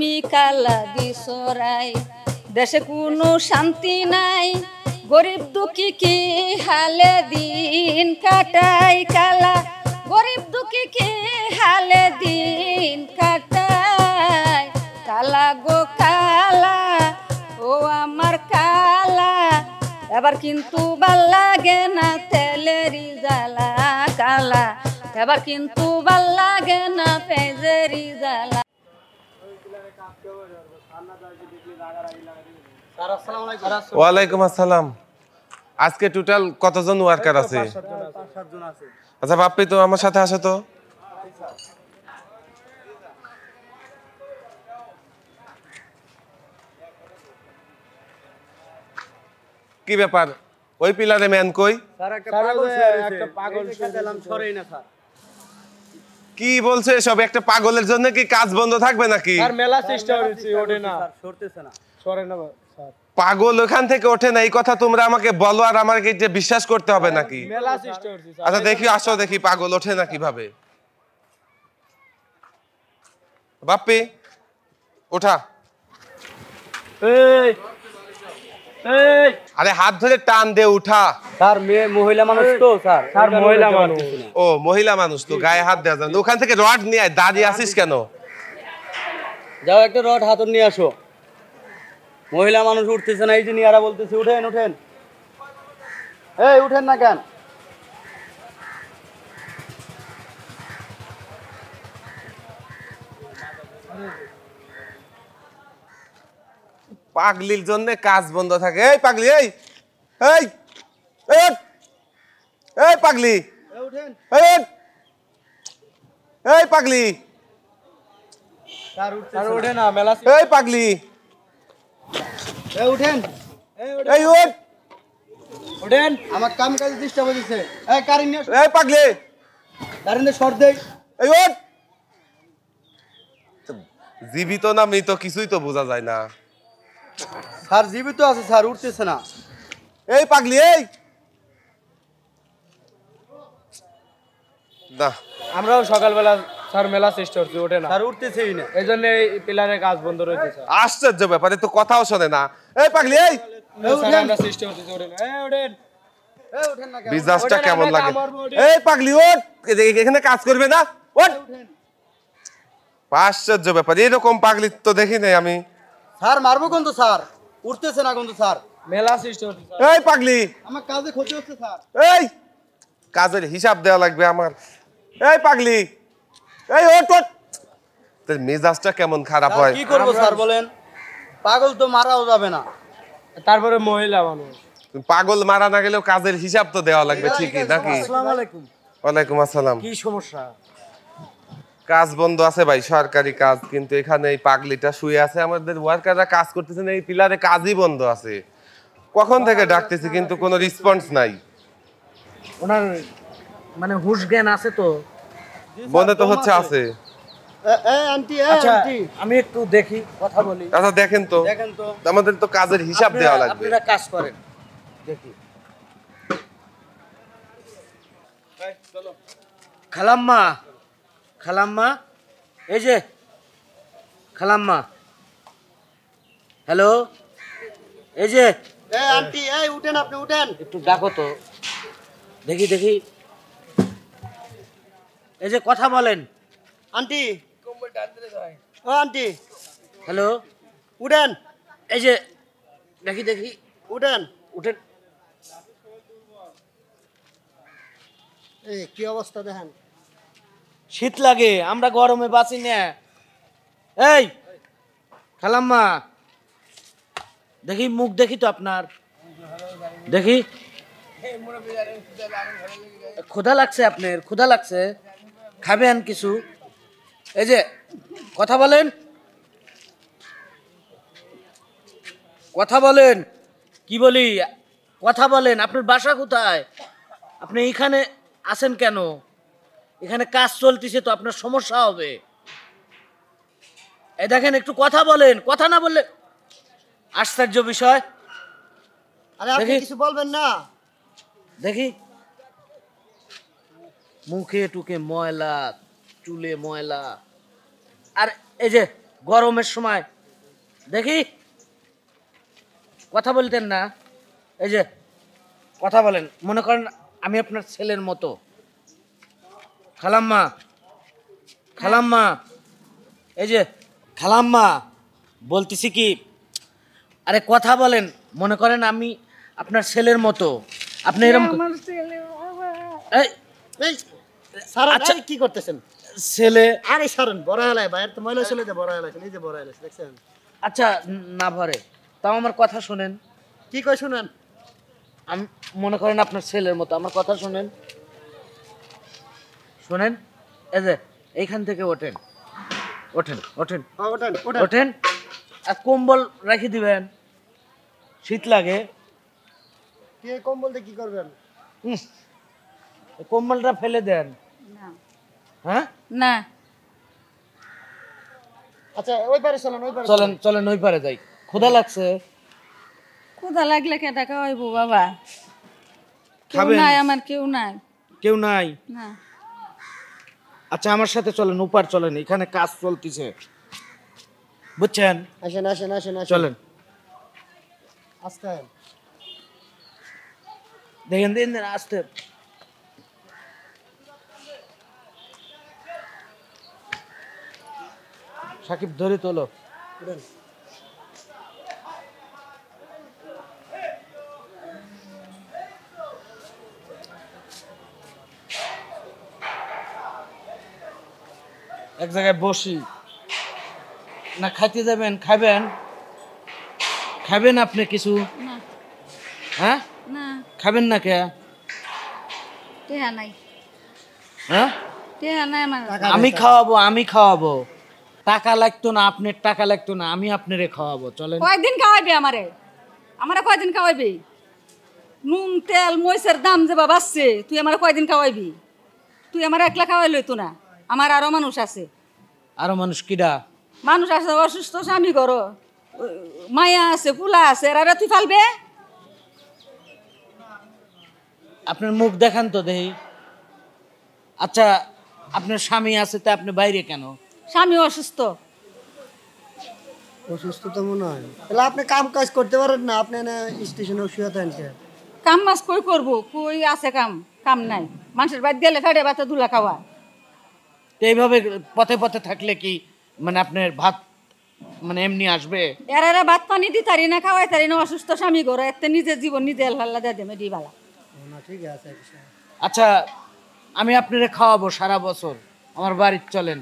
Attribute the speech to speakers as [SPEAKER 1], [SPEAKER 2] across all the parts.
[SPEAKER 1] তুমি কালা দিসরাই দেশে কোনো শান্তি নাই গরিব দুঃখী কি হালে দিন কাটাই কালা গরিব দুঃখী কি হালে দিন কাটাই কালা গো কালা ও আমার কালা এবার কিন্তু ভাল লাগে না তেলেরি জালা কালা এবার কিন্তু ভাল লাগে না পেজেরি জালা
[SPEAKER 2] ওয়ালাইকুম
[SPEAKER 3] আসসালাম আজকে টোটাল কতজন ওয়ার্কার আছে আচ্ছা বাপ্পি তো আমার সাথে তো কি ব্যাপার ওই পিলারে ম্যান কই
[SPEAKER 2] একটা পাগল স্যার দিলাম পাগল না স্যার
[SPEAKER 3] কি বলছে সব একটা পাগলের জন্য কি কাজ বন্ধ থাকবে নাকি আর
[SPEAKER 2] মেলা চেষ্টা করেছি ওঠে না সরতেছে না সরে না
[SPEAKER 3] পাগল ওখান থেকে ওঠে না এই কথা তোমরা আমাকে বলো আর আমাকে যে বিশ্বাস করতে হবে নাকি
[SPEAKER 2] মেলা আচ্ছা
[SPEAKER 3] দেখি আসো দেখি পাগল ওঠে না কিভাবে বাপ্পি ওঠা এই আরে হাত ধরে টান দে উঠা স্যার মেয়ে মহিলা মানুষ তো স্যার স্যার মহিলা মানুষ ও মহিলা মানুষ তো গায়ে হাত দেয়া যায় ওখান থেকে রড নিয়ে আয় দাঁড়িয়ে আসিস কেন যাও একটা রড হাতর নিয়ে আসো মহিলা মানুষ উঠতেছে না এই যে নিয়ারা বলতেছে উঠেন উঠেন
[SPEAKER 2] এই উঠেন না কেন
[SPEAKER 3] Thank you. পাগলির জন্য কাজ বন্ধ থাকে এই পাগলি এই এই এই পাগলি এই পাগলি এই পাগলি এই উঠ
[SPEAKER 2] আমার কাম কাজে ডিস্টার্ব হচ্ছে এই কারিন এই পাগলি শর্ট দেই এই
[SPEAKER 3] জীবিত না মৃত কিছুই তো বোঝা যায় না স্যার জীবিত আছে স্যার উঠতেছে না এই পাগলি এই না আমরাও সকালবেলা স্যার মেলা চেষ্টা করছি ওঠে না স্যার উঠতেছেই না এই জন্য এই পিলারের কাজ বন্ধ রয়েছে আশ্চর্য ব্যাপারে তো কথাও শোনে না এই পাগলি এই আমি স্যার মারবো কোন তো স্যার উঠতেছে না কোন তো স্যার মেলা সৃষ্টি হচ্ছে এই পাগলি আমার কাজে ক্ষতি হচ্ছে স্যার এই কাজের হিসাব দেয়া লাগবে আমার এই পাগলি এই ওট ওট তোর মেজাজটা কেমন খারাপ হয় কি করব স্যার বলেন
[SPEAKER 2] পাগল তো মারাও যাবে না তারপরে মহিলা মানুষ
[SPEAKER 3] পাগল মারা না গেলেও কাজের হিসাব তো দেওয়া লাগবে ঠিকই নাকি আসসালামু আলাইকুম ওয়ালাইকুম আসসালাম কি সমস্যা কাজ বন্ধ আছে ভাই সরকারি কাজ কিন্তু এখানে এই পাগলিটা শুয়ে আছে আমাদের ওয়ার্কাররা কাজ করতেছেন এই পিলারে কাজই বন্ধ আছে কখন থেকে ডাকতেছি কিন্তু কোনো রেসপন্স নাই ওনার মানে হুশ জ্ঞান আছে তো মনে তো হচ্ছে আছে
[SPEAKER 2] আচ্ছা, আমি একটু দেখি কথা বলি আচ্ছা,
[SPEAKER 3] দেখেন তো আমাদের তো কাজের হিসাব দেওয়া লাগবে
[SPEAKER 2] কাজ করেন খালাম্মা খালাম্মা এই যে খালাম্মা হ্যালো এই যে এই আন্টি এই উঠেন আপনি উঠেন একটু ডাকো তো দেখি দেখি এই যে কথা বলেন আন্টি ও আন্টি হ্যালো উঠেন এই যে দেখি দেখি উঠেন উঠেন এই কি অবস্থা দেখেন শীত লাগে আমরা গরমে বাঁচি না এই খালাম্মা দেখি মুখ দেখি তো আপনার দেখি ক্ষুধা লাগছে আপনার ক্ষুধা লাগছে খাবেন কিছু এই যে কথা বলেন কথা বলেন কি বলি কথা বলেন আপনার বাসা কোথায় আপনি এখানে আছেন কেন এখানে কাজ চলতেছে তো আপনার সমস্যা হবে এ দেখেন একটু কথা বলেন কথা না বললে আশ্চর্য বিষয় কিছু বলবেন না দেখি মুখে টুকে ময়লা চুলে ময়লা আর এই যে গরমের সময় দেখি কথা বলতেন না এই যে কথা বলেন মনে করেন আমি আপনার ছেলের মতো খালাম্মা খালাম্মা এই যে খালাম্মা বলতেছি কি আরে কথা বলেন মনে করেন আমি আপনার ছেলের মতো আপনি এরকম আচ্ছা কি করতেছেন ছেলে আরে সারেন বড় হেলায় বাইরে তো ময়লা ছেলে যে বড় হেলায় যে বড় হেলায় দেখছেন আচ্ছা না ভরে তাও আমার কথা শুনেন কি কয় শুনেন আমি মনে করেন আপনার ছেলের মতো আমার কথা শুনেন শোনেন এই যে এইখান থেকে ওঠেন ওঠেন ওঠেন ওঠেন আর কম্বল রাখি দিবেন শীত লাগে কি করবেন কম্বলটা ফেলে দেন হ্যাঁ
[SPEAKER 1] না আচ্ছা ওই পারে চলেন ওই চলেন
[SPEAKER 2] চলেন ওই পারে যাই লাগছে
[SPEAKER 1] লাগলে বাবা কেউ নাই আমার কেউ নাই কেউ নাই না
[SPEAKER 2] আচ্ছা আমার সাথে চলেন উপার চলেন এখানে কাজ চলতেছে বুঝছেন আসেন আসেন আসেন চলেন আসতে দেখেন দিন দিন আস্তে সাকিব ধরে তোলো এক জায়গায় বসি না খাইতে যাবেন খাবেন খাবেন আপনি কিছু হ্যাঁ খাবেন না কে হ্যাঁ? আমি খাওয়াবো আমি খাওয়াবো টাকা লাগতো না আপনার টাকা লাগতো না আমি আপনারে খাওয়াবো চলে
[SPEAKER 1] কয়দিন খাওয়াবি আমারে আমারে কয়দিন খাওয়াবি নুন তেল মইসের দাম যে বাবা তুই আমার কয়দিন খাওয়াবি তুই আমার একলা খাওয়াই লইতো না আমার আরো মানুষ আছে
[SPEAKER 2] আরো মানুষ কিডা
[SPEAKER 1] মানুষ আছে অসুস্থ স্বামী করো মায়া আছে ফুলা আছে এরা তুই ফালবে
[SPEAKER 2] আপনার মুখ দেখান তো দেহি আচ্ছা আপনার স্বামী আছে তা আপনি বাইরে কেন স্বামী অসুস্থ অসুস্থ তো মনে হয় তাহলে আপনি কাম কাজ করতে পারেন না আপনি না স্টেশনে শুয়ে থাকেন
[SPEAKER 1] কাম মাস কই করবো কই আছে কাম কাম নাই মানুষের বাদ গেলে ফেটে বাচ্চা দুলা খাওয়া
[SPEAKER 2] তো এইভাবে পথে পথে থাকলে কি মানে আপনার ভাত মানে এমনি আসবে
[SPEAKER 1] এর এরা ভাত পানি দি তারি না খাওয়াই তারি না অসুস্থ স্বামী গোরা এতে নিজের জীবন নিজে আল্লাহ দিয়ে দেমে দিবালা ঠিক আছে আচ্ছা।,
[SPEAKER 2] আচ্ছা আমি আপনারে খাওয়াবো সারা বছর আমার বাড়ির চলেন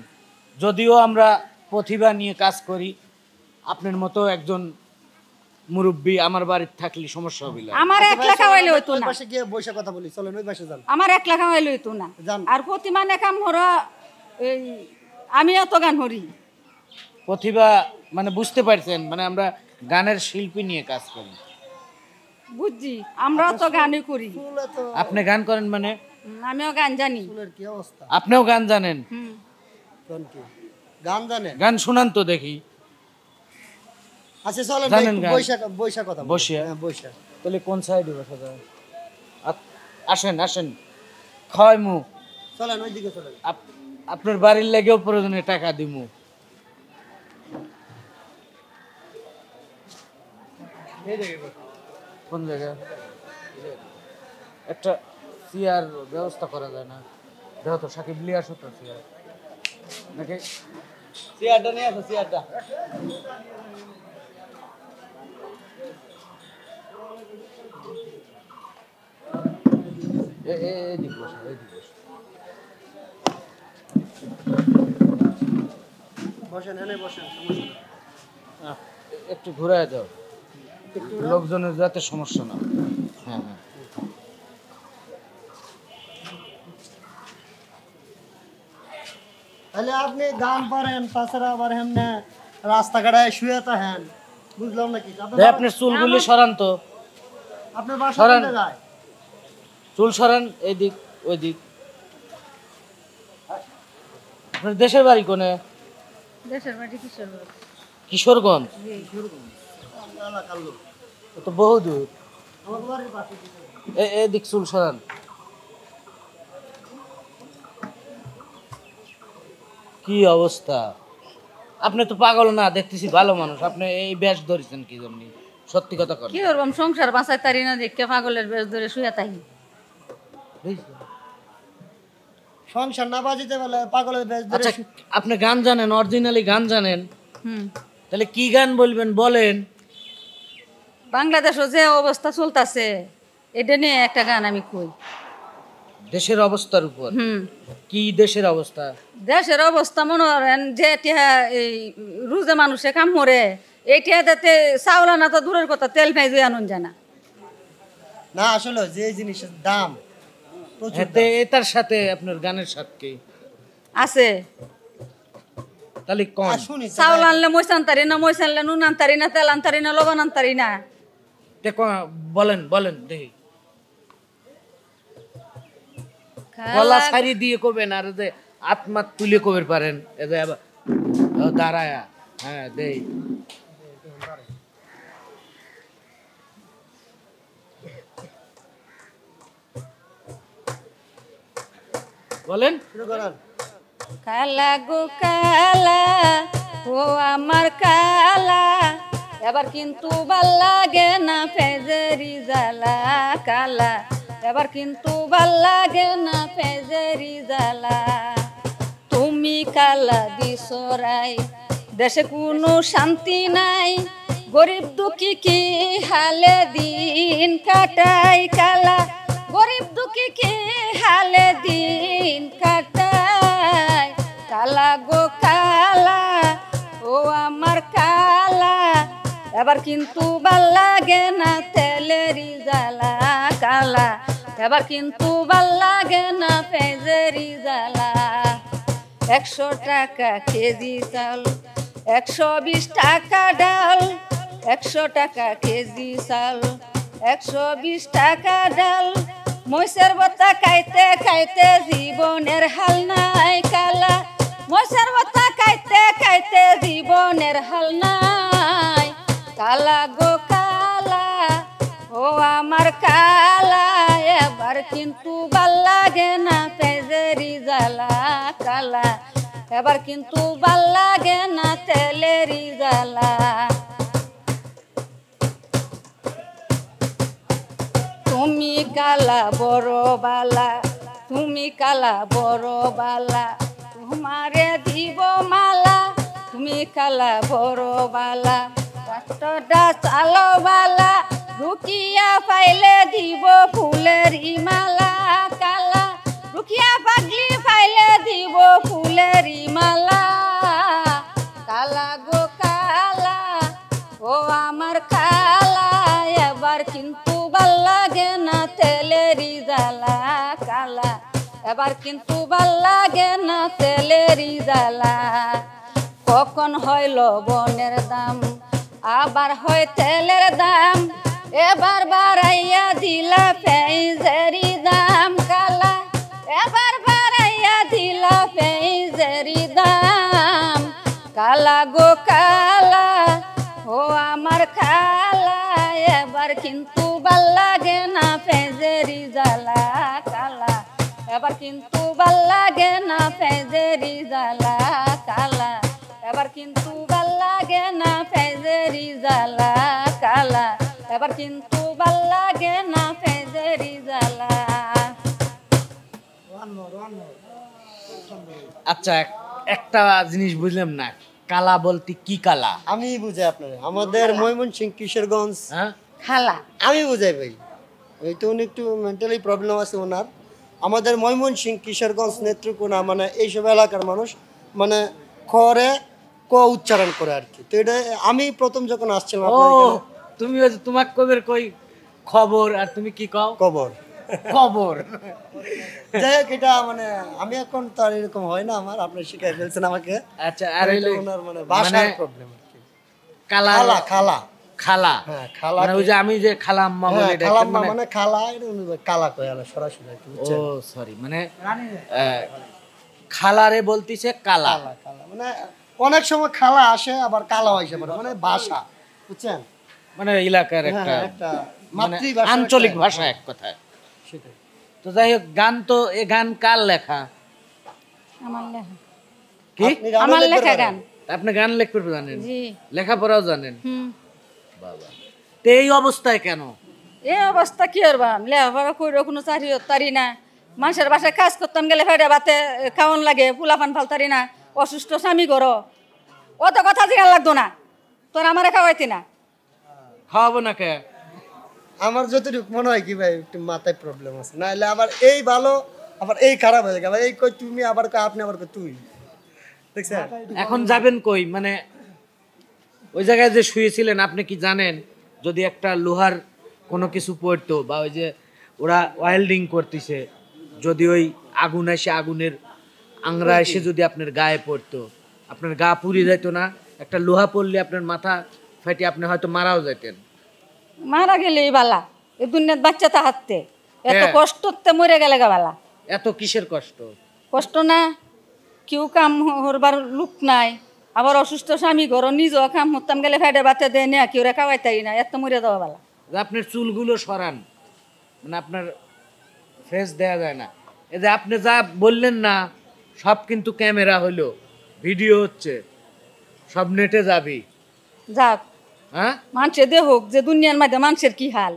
[SPEAKER 2] যদিও আমরা প্রতিভা নিয়ে কাজ করি আপনার মতো একজন মুরব্বী আমার বাড়িতে থাকলে সমস্যা হবে না আমার
[SPEAKER 1] একলা খাওয়াইলে হইতো না পাশে গিয়ে বসে কথা বলি চলেন ওই পাশে যান আমার একলা খাওয়াইলে হইতো না আর প্রতিমা কাম হরা এই আমি এত গান করি প্রতিভা মানে
[SPEAKER 2] বুঝতে পারছেন মানে আমরা গানের শিল্পী নিয়ে কাজ করি
[SPEAKER 1] বুঝছি আমরা তো গানই করি
[SPEAKER 2] আপনি গান করেন মানে
[SPEAKER 1] আমিও গান জানি
[SPEAKER 2] আপনিও গান জানেন গান জানেন গান শুনান তো দেখি আচ্ছা চলেন বৈশাখ বৈশাখ কথা বসিয়া হ্যাঁ, বৈশাখ তাহলে কোন সাইডে বসা যায় আসেন আসেন খাওয়াই মু চলেন ওইদিকে চলেন আপনার বাড়ির লাগেও প্রয়োজনে টাকা দিব কোন জায়গা একটা চেয়ার ব্যবস্থা করা যায় না দেখো তো সাকিব লিয়ে আসো তো চেয়ার নাকি চেয়ারটা নিয়ে আসো চেয়ারটা এ এ এদিক বসো এদিক একটু ঘুরে যাও লোকজনের যাতে সমস্যা না হ্যাঁ হ্যাঁ তাহলে আপনি গান পারেন তাছাড়া আবার এমনি রাস্তাঘাটে শুয়ে তো হ্যান বুঝলাম নাকি আপনার চুলগুলি সরান তো আপনার বাসা যায় চুল সরান এদিক ওই দিক আপনার দেশের বাড়ি কোনে কিশোরগঞ্জ বহু দূর কি অবস্থা আপনি তো পাগল না দেখতেছি ভালো মানুষ আপনি এই ব্যাস ধরেছেন কি জন্য সত্যি কথা কি
[SPEAKER 1] করব সংসার বাঁচাই তারি না দেখে পাগলের ব্যাস ধরে শুয়ে তাই সংসার না
[SPEAKER 2] বাজিতে পারলে পাগলের বেশ আচ্ছা আপনি গান জানেন অরিজিনালি গান জানেন তাহলে
[SPEAKER 1] কি গান বলবেন বলেন বাংলাদেশও যে অবস্থা চলতেছে এটা নিয়ে একটা গান আমি কই
[SPEAKER 2] দেশের অবস্থার উপর কি দেশের অবস্থা
[SPEAKER 1] দেশের অবস্থা মনে করেন যে এই রুজে মানুষে কাম মরে এইটাতে চাউল না তো দূরের কথা তেল নাই আনুন জানা
[SPEAKER 2] না আসলে যে জিনিসের দাম এতে এটার সাথে আপনার গানের স্বাদ আছে তাহলে কোন চাউল
[SPEAKER 1] আনলে মইস আনতারি না মইস আনলে নুন আনতারি না তেল আনতারি না লবণ আনতারি না
[SPEAKER 2] দেখো বলেন বলেন দেখি
[SPEAKER 1] গলা সারি দিয়ে কবেন আর যে
[SPEAKER 2] আত্মা তুলে কবে পারেন এ যে দাঁড়ায়া হ্যাঁ দেই বলেন
[SPEAKER 1] কালা গো কালা ও আমার কালা এবার কিন্তু ভাল লাগে না ফেজেরি জালা কালা এবার কিন্তু ভাল লাগে না ফেজেরি জালা তুমি কালা দিসরাই দেশে কোনো শান্তি নাই গরিব দুঃখী কি হালে দিন কাটাই কালা গরিব দুঃখী কে হালে দিন কাটায় কালা গো কালা ও আমার কালা এবার কিন্তু ভাল লাগে না তেলেরি জালা কালা এবার কিন্তু ভাল লাগে না পেজেরি জালা একশো টাকা কেজি চাল একশো বিশ টাকা ডাল একশো টাকা কেজি চাল একশো বিশ টাকা ডাল মহিষের বতা খাইতে খাইতে জীবনের হাল নাই কালা মহিষের বতা খাইতে খাইতে জীবনের হাল নাই কালা গো কালা ও আমার কালা এবার কিন্তু ভাল লাগে না তেজেরি জ্বালা কালা এবার কিন্তু ভাল লাগে না তেলেরি জ্বালা তুমি কালা বড় বালা তুমি কালা বড় বালা তোমারে দিব মালা তুমি কালা বড় বালা কষ্টটা চালো বালা রুকিয়া পাইলে দিব ফুলের ইমালা কালা রুকিয়া পাগলি পাইলে দিব ফুলের ইমালা কালা গো কালা ও আমার এবার কিন্তু ভাল লাগে না তেলের জ্বালা কখন হয় লবণের দাম আবার হয় তেলের দাম এবার বাড়াইয়া দিলা পেঁয়াজেরই দাম কালা এবার বাড়াইয়া দিলা পেঁয়াজেরই দাম কালা গো কালা ও আমার খালা এবার কিন্তু ভাল লাগে না পেঁজেরি জ্বালা এবার কিন্তু ভাল লাগে না ফেজেরি জ্বালা কালা এবার কিন্তু ভাল লাগে না ফেজেরি জ্বালা কালা এবার কিন্তু ভাল লাগে না ফেজেরি জ্বালা
[SPEAKER 2] আচ্ছা একটা জিনিস বুঝলাম না কালা বলতে কি কালা আমি বুঝাই আপনার আমাদের ময়মনসিং কিশোরগঞ্জ হ্যাঁ খালা আমি বুঝাই ভাই ওই তো উনি একটু মেন্টালি প্রবলেম আছে ওনার আমাদের ময়মনসিং কিশোরগঞ্জ নেত্রকোনা মানে এইসব এলাকার মানুষ মানে খরে ক উচ্চারণ করে আর কি তো এটা আমি প্রথম যখন আসছিলাম তুমি তোমার কবের কই খবর আর তুমি কি কও খবর খবর যাই হোক এটা মানে আমি এখন তো আর এরকম হয় না আমার আপনি শিখাই ফেলছেন আমাকে আচ্ছা আর ওনার মানে, মানে ভাষার প্রবলেম আর কি খালা খালা হ্যাঁ, খালা মানে ওই যে আমি যে হ্যাঁ, এটা মানে, মানে খালা কালা কয় সরাসরি ও সরি মানে খালারে বলতিছে কালা মানে অনেক সময় খালা আসে আবার কালা আসে মানে ভাষা বুঝছেন মানে এলাকার হ্যাঁ, মানে একটা আঞ্চলিক ভাষা এক কথায় তো যাই হোক গান তো এ গান কার লেখা আমার লেখা কি আমার লেখা গান আপনি গান করবে জানেন লেখাপড়াও জানেন হুম এই অবস্থায় কেন
[SPEAKER 1] এই অবস্থা কি আর বাম লেখাপড়া করে কোনো চাকরি তারি না মানুষের বাসায় কাজ করতাম গেলে ফেরা বাতে খাওয়ান লাগে ফুলাফান ফালতারি না অসুস্থ স্বামী ঘর অত কথা জিগান লাগতো না তোর আমারে খাওয়াইতি না
[SPEAKER 2] খাওয়াবো না কে আমার যতটুকু মনে হয় কি ভাই একটু মাথায় প্রবলেম আছে নাহলে আবার এই ভালো আবার এই খারাপ হয়ে যাবে এই কই তুমি আবার আপনি আবার কই তুই দেখছেন এখন যাবেন কই মানে ওই জায়গায় যে শুয়েছিলেন আপনি কি জানেন যদি একটা লোহার কোনো কিছু পড়তো বা ওই যে ওরা ওয়েল্ডিং করতেছে যদি ওই আগুন এসে আগুনের আংরা এসে যদি আপনার গায়ে পড়তো আপনার গা পুড়ে যেত না একটা লোহা পড়লে আপনার মাথা ফেটে আপনি হয়তো মারাও যেতেন
[SPEAKER 1] মারা গেলে এই বালা এ দুনিয়ার বাচ্চা তা হাততে এত হ্যাঁ। কষ্টতে মরে গেলে গা বালা
[SPEAKER 2] এত কিসের কষ্ট
[SPEAKER 1] কষ্ট না কেউ কাম হরবার লোক নাই আবার অসুস্থ স্বামী ঘর নিজেও খাম হতাম গেলে ফেটে বাতে দেয় না কেউ খাওয়াই তাই না এত মরে দেওয়া ভালো
[SPEAKER 2] আপনার চুলগুলো সরান মানে আপনার ফেস দেয়া যায় না এই যে আপনি যা বললেন না সব কিন্তু ক্যামেরা হলো ভিডিও হচ্ছে সব নেটে যাবি যাক হ্যাঁ মানুষে দেহ হোক যে দুনিয়ার মধ্যে মানুষের কি
[SPEAKER 1] হাল